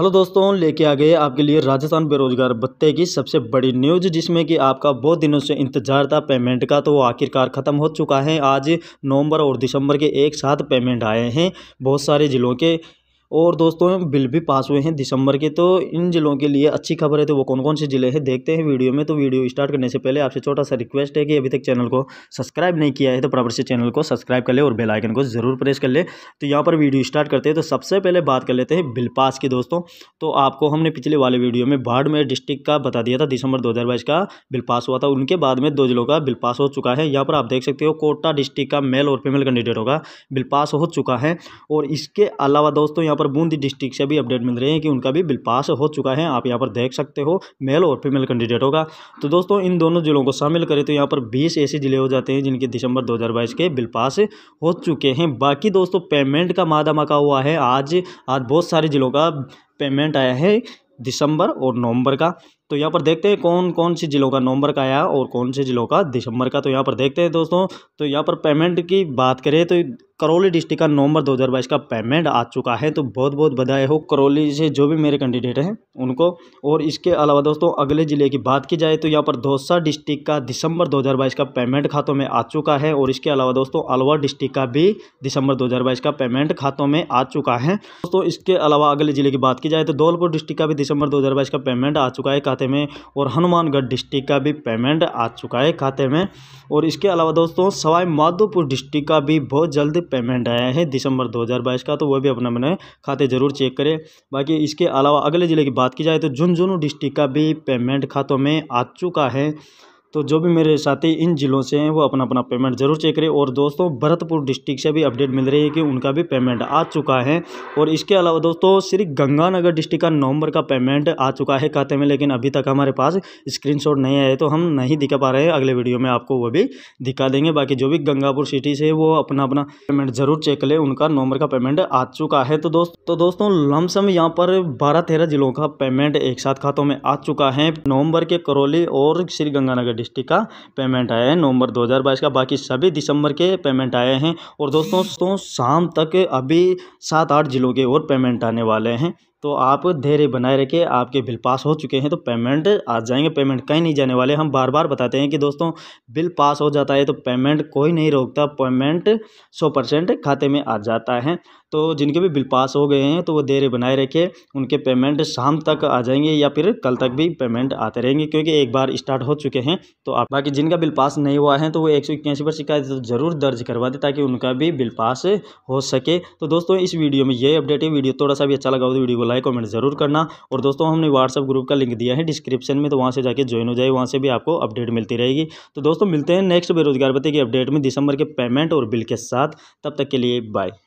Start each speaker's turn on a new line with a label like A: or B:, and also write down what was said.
A: hello दोस्तों लेके आ गए आपके लिए राजस्थान बेरोजगार भत्ते की सबसे बड़ी न्यूज जिसमें कि आपका बहुत दिनों से इंतजार था पेमेंट का तो आखिरकार ख़त्म हो चुका है आज नवंबर और दिसंबर के एक साथ पेमेंट आए हैं बहुत सारे ज़िलों के और दोस्तों बिल भी पास हुए हैं दिसंबर के तो इन ज़िलों के लिए अच्छी खबर है तो वो कौन कौन से ज़िले हैं देखते हैं वीडियो में तो वीडियो स्टार्ट करने से पहले आपसे छोटा सा रिक्वेस्ट है कि अभी तक चैनल को सब्सक्राइब नहीं किया है तो प्रॉपर से चैनल को सब्सक्राइब कर ले और बेलाइकन को ज़रूर प्रेस कर ले तो यहाँ पर वीडियो स्टार्ट करते हैं तो सबसे पहले बात कर लेते हैं बिल पास की दोस्तों तो आपको हमने पिछले वाले वीडियो में बाड़मेर डिस्ट्रिक्ट का बता दिया था दिसंबर दो का बिल पास हुआ था उनके बाद में दो जिलों का बिल पास हो चुका है यहाँ पर आप देख सकते हो कोटा डिस्ट्रिक्ट का मेल और फीमेल कैंडिडेट होगा बिल पास हो चुका है और इसके अलावा दोस्तों यहाँ यहाँ पर बूंदी डिस्ट्रिक्ट से भी अपडेट मिल रही है कि उनका भी बिल पास हो चुका है आप यहाँ पर देख सकते हो मेल और फीमेल कैंडिडेटों का तो दोस्तों इन दोनों जिलों को शामिल करें तो यहाँ पर बीस ऐसे जिले हो जाते हैं जिनके दिसंबर दो के बिल पास हो चुके हैं बाकी दोस्तों पेमेंट का मादा मका हुआ है आज आज बहुत सारे जिलों का पेमेंट आया है दिसंबर और नवंबर का तो यहाँ पर देखते हैं कौन कौन से ज़िलों का नवंबर का आया और कौन से ज़िलों का दिसंबर का तो यहाँ पर देखते हैं दोस्तों तो यहाँ पर पेमेंट की बात करें तो करौली डिस्ट्रिक्ट का नवंबर 2022 का पेमेंट आ चुका है तो बहुत बहुत बधाई हो करौली से जो भी मेरे कैंडिडेट हैं उनको और इसके अलावा दोस्तों अगले ज़िले की बात की जाए तो यहाँ पर दौसा डिस्ट्रिक्ट का दिसंबर 2022 का पेमेंट खातों में आ चुका है और इसके अलावा दोस्तों अलवर डिस्ट्रिक्ट का भी दिसंबर दो का पेमेंट खातों में आ चुका है दोस्तों इसके अलावा अगले ज़िले की बात की जाए तो धौलपुर डिस्ट्रिक्ट का भी दिसंबर दो का पेमेंट आ चुका है खाते में और हनुमानगढ़ डिस्ट्रिक्ट का भी पेमेंट आ चुका है खाते में और इसके अलावा दोस्तों सवाई माधोपुर डिस्ट्रिक्ट का भी बहुत जल्द पेमेंट आया है दिसंबर 2022 का तो वह भी अपना अपने खाते ज़रूर चेक करें बाकी इसके अलावा अगले ज़िले की बात की जाए तो झुंझुनू डिस्ट्रिक्ट का भी पेमेंट खातों में आ चुका है तो जो भी मेरे साथी इन ज़िलों से हैं वो अपना अपना पेमेंट ज़रूर चेक करें और दोस्तों भरतपुर डिस्ट्रिक्ट से भी अपडेट मिल रही है कि उनका भी पेमेंट आ चुका है और इसके अलावा दोस्तों श्री गंगानगर डिस्ट्रिक्ट का नवंबर का पेमेंट आ चुका है खाते में लेकिन अभी तक हमारे पास स्क्रीन नहीं आए तो हम नहीं दिखा पा रहे हैं अगले वीडियो में आपको वो भी दिखा देंगे बाकी जो भी गंगापुर सिटी से वो अपना अपना पेमेंट ज़रूर चेक लें ले उनका नवंबर का पेमेंट आ चुका है तो दोस्तों तो दोस्तों लमसम यहाँ पर बारह तेरह जिलों का पेमेंट एक साथ खातों में आ चुका है नवंबर के करौली और श्री गंगानगर इलेक्ट्रिसिटी का पेमेंट आया है नवंबर 2022 का बाकी सभी दिसंबर के पेमेंट आए हैं और दोस्तों तो शाम तक अभी सात आठ जिलों के और पेमेंट आने वाले हैं तो आप धैर्य बनाए रखें आपके बिल पास हो चुके हैं तो पेमेंट आ जाएंगे पेमेंट कहीं नहीं जाने वाले हम बार बार बताते हैं कि दोस्तों बिल पास हो जाता है तो पेमेंट कोई नहीं रोकता पेमेंट सौ परसेंट खाते में आ जाता है तो जिनके भी बिल पास हो गए हैं तो वो देरी बनाए रखें उनके पेमेंट शाम तक आ जाएंगे या फिर कल तक भी पेमेंट आते रहेंगे क्योंकि एक बार स्टार्ट हो चुके हैं तो आप बाकी जिनका बिल पास नहीं हुआ है तो वो एक सौ इक्यासी पर शिकायत जरूर दर्ज करवा दें ताकि उनका भी बिल पास हो सके तो दोस्तों इस वीडियो में ये अपडेट है वीडियो थोड़ा सा भी अच्छा लगा हो तो वीडियो को लाइक कमेंट जरूर करना और दोस्तों हमने व्हाट्सअप ग्रुप का लिंक दिया है डिस्क्रिप्शन में तो वहाँ से जाकर ज्वाइन हो जाए वहाँ से भी आपको अपडेट मिलती रहेगी तो दोस्तों मिलते हैं नेक्स्ट बेरोजगार पति की अपडेट में दिसंबर के पेमेंट और बिल के साथ तब तक के लिए बाय